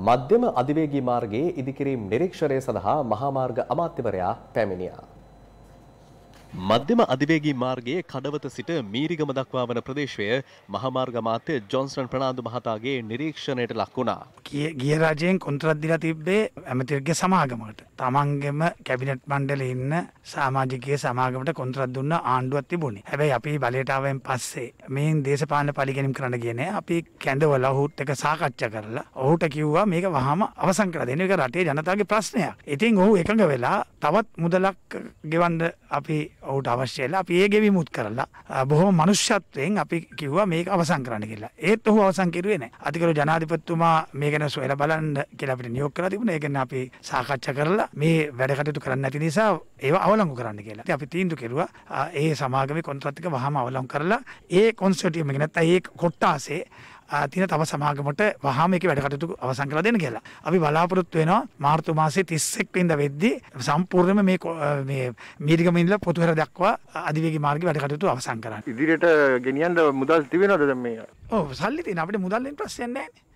මධ්‍යම අධිවේගී මාර්ගයේ ඉදිකිරීම් නිරීක්ෂණය සඳහා මහාමාර්ග අමාත්‍යවරයා පැමිණියා. මධ්‍යම අධිවේගී මාර්ගයේ කඩවත සිට මීරිගම දක්වා වන ප්‍රදේශය මහමාර්ග මාත්‍ය ජොන්ස්ටන් ප්‍රනාාන්දු මහතාගේ නිරීක්ෂණයට ලක් වුණා. ගිය රජයෙන් කොන්ත්‍රද්දිලා තිබ්බේ ඇමතිර්ගේ සමාගමට. තමන්ගෙම කැබිනට් මණ්ඩල ඉන්න සාමාජිකය සමාගමට කොන්ත්‍රත් දුන්න ආණ්ඩුවත් තිබුණේ හැබැයි අපි බලටාවෙන් පස්සේ මේන් දේශපාලන පලිගෙනම් කරන කියන අපි කැඳවල හුට් එක සාකච්ඡ කරලා ඔහුට කිව්වා මේක වහම අවසං කර දෙන එක රටේ ජනතාගේ ප්‍රශ්නයක්. ඉතින් ඔහු එකඟ වෙලා තවත් මුදලක් ගෙවන්ඩ අපි ඔහුට අවශ්‍යල අපි ඒ ගෙවිමුත් කරලා බොහෝ මනුෂ්‍යත්වයෙන් අපි කිව්වා මේක අවසන් කරන්න කියලා. ඒත් ඔහු අවසන් කිරුවේ නැහැ. අධිකරු ජනාධිපතිතුමා මේ ගැන සොයලා බලන්න කියලා අපිට නියෝග කරලා තිබුණා. ඒ කියන්නේ අපි සාකච්ඡා කරලා මේ වැඩ කටයුතු කරන්න නැති නිසා ඒව අවලංගු කරන්න කියලා. ඉතින් අපි තීන්දුව කෙරුවා ඒ සමාගමේ කොන්ත්‍රාත් එක වහම අවලංගු කරලා ඒ කොන්සෝටියම් එක නැත්නම් ඒ කොට්ටාසේ තින තම සමාගමට වහම එක වැඩකටතු අවසං කළ දෙන කියලා. අපි බලාපොරොත්තු වෙනවා මාර්තු මාසේ 31 වෙනිදා වෙද්දි සම්පූර්ණයෙන්ම මේ මේ මීරිගමින්ලා පොතුහැර දක්වා අධිවේගී මාර්ග වැඩකටතු අවසන් කරන්න. ඉදිරියට ගෙනියන්න මුදල් තිබෙනවද දැන් මේ? ඔව් සල්ලි තියෙන අපිට මුදල් දෙන්න ප්‍රශ්නයක් නැහැ.